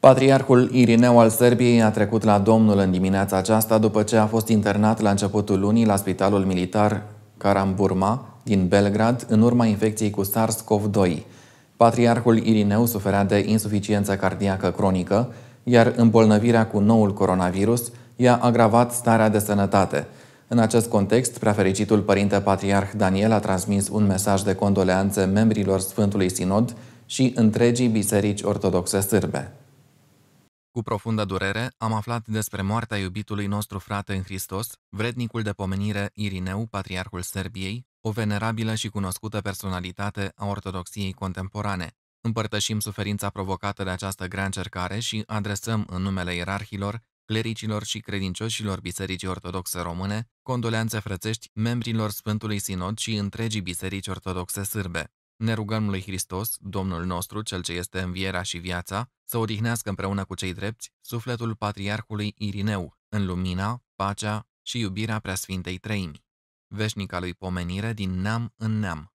Patriarhul Irineu al Serbiei a trecut la Domnul în dimineața aceasta după ce a fost internat la începutul lunii la spitalul militar Caramburma din Belgrad în urma infecției cu SARS-CoV-2. Patriarhul Irineu suferea de insuficiență cardiacă cronică, iar îmbolnăvirea cu noul coronavirus i-a agravat starea de sănătate. În acest context, preafericitul Părinte Patriarh Daniel a transmis un mesaj de condoleanțe membrilor Sfântului Sinod și întregii biserici ortodoxe sârbe. Cu profundă durere am aflat despre moartea iubitului nostru frate în Hristos, vrednicul de pomenire Irineu, patriarhul Serbiei, o venerabilă și cunoscută personalitate a ortodoxiei contemporane. Împărtășim suferința provocată de această grea încercare și adresăm în numele ierarhilor, clericilor și credincioșilor Bisericii Ortodoxe Române, condoleanțe frățești membrilor Sfântului Sinod și întregii Biserici Ortodoxe Sârbe. Ne rugăm lui Hristos, Domnul nostru, Cel ce este învierea și viața, să odihnească împreună cu cei drepți sufletul patriarhului Irineu, în lumina, pacea și iubirea preasfintei treimi, veșnica lui pomenire din neam în neam.